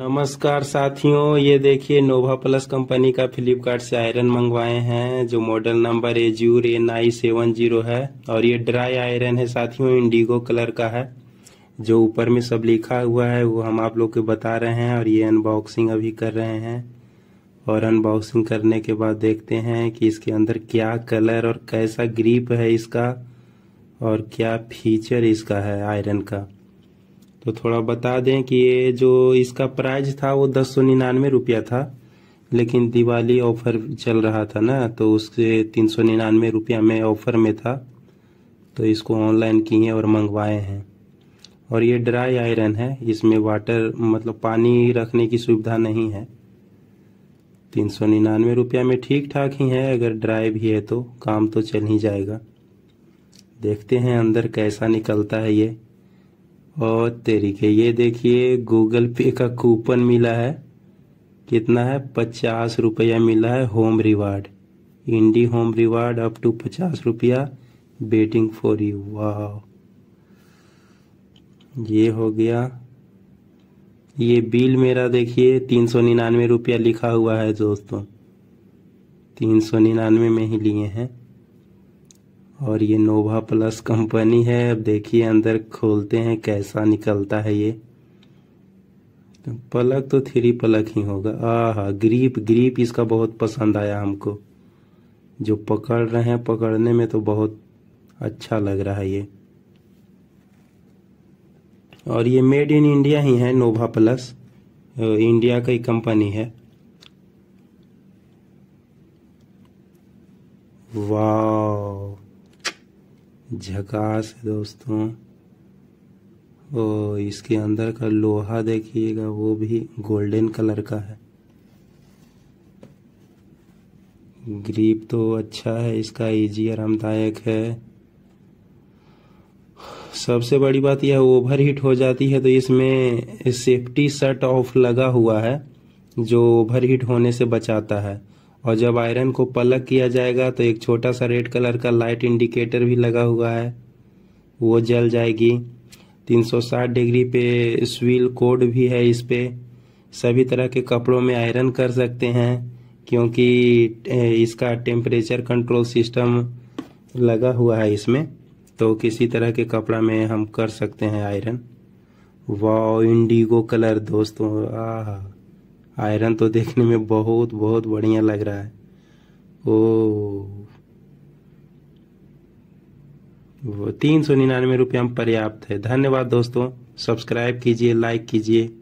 नमस्कार साथियों ये देखिए नोवा प्लस कंपनी का फ्लिपकार्ट से आयरन मंगवाए हैं जो मॉडल नंबर ए जूर ए नाई सेवन जीरो है और ये ड्राई आयरन है साथियों इंडिगो कलर का है जो ऊपर में सब लिखा हुआ है वो हम आप लोग के बता रहे हैं और ये अनबॉक्सिंग अभी कर रहे हैं और अनबॉक्सिंग करने के बाद देखते हैं कि इसके अंदर क्या कलर और कैसा ग्रीप है इसका और क्या फीचर इसका है आयरन का तो थोड़ा बता दें कि ये जो इसका प्राइस था वो दस सौ निन्यानवे रुपया था लेकिन दिवाली ऑफर चल रहा था ना तो उसके तीन सौ निन्यानवे रुपया में ऑफर में था तो इसको ऑनलाइन किए और मंगवाए हैं और ये ड्राई आयरन है इसमें वाटर मतलब पानी रखने की सुविधा नहीं है तीन सौ निन्यानवे रुपया में ठीक ठाक ही है अगर ड्राई भी है तो काम तो चल ही जाएगा देखते हैं अंदर कैसा निकलता है ये और तरीके ये देखिए गूगल पे का कूपन मिला है कितना है पचास रुपया मिला है होम रिवार्ड इंडी होम रिवार्ड अप टू पचास रुपया बेटिंग फॉर यू वाह ये हो गया ये बिल मेरा देखिए तीन सौ निन्यानवे रुपया लिखा हुआ है दोस्तों तीन सौ निन्यानवे में ही लिए हैं और ये नोवा प्लस कंपनी है अब देखिए अंदर खोलते हैं कैसा निकलता है ये तो पलक तो थ्री पलक ही होगा आह ग्रीप ग्रीप इसका बहुत पसंद आया हमको जो पकड़ रहे हैं पकड़ने में तो बहुत अच्छा लग रहा है ये और ये मेड इन इंडिया ही है नोवा प्लस इंडिया का ही कंपनी है वाह झकास है दोस्तों और इसके अंदर का लोहा देखिएगा वो भी गोल्डन कलर का है ग्रीप तो अच्छा है इसका इजी e आरामदायक है सबसे बड़ी बात यह ओवर हीट हो जाती है तो इसमें सेफ्टी सेट ऑफ लगा हुआ है जो ओवर हीट होने से बचाता है और जब आयरन को पलक किया जाएगा तो एक छोटा सा रेड कलर का लाइट इंडिकेटर भी लगा हुआ है वो जल जाएगी 360 डिग्री पे स्वील कोड भी है इस पर सभी तरह के कपड़ों में आयरन कर सकते हैं क्योंकि इसका टेम्परेचर कंट्रोल सिस्टम लगा हुआ है इसमें तो किसी तरह के कपड़ा में हम कर सकते हैं आयरन वाओ इंडिगो कलर दोस्तों आह आयरन तो देखने में बहुत बहुत बढ़िया लग रहा है ओ वो तीन सौ निन्यानवे रुपया में पर्याप्त है धन्यवाद दोस्तों सब्सक्राइब कीजिए लाइक कीजिए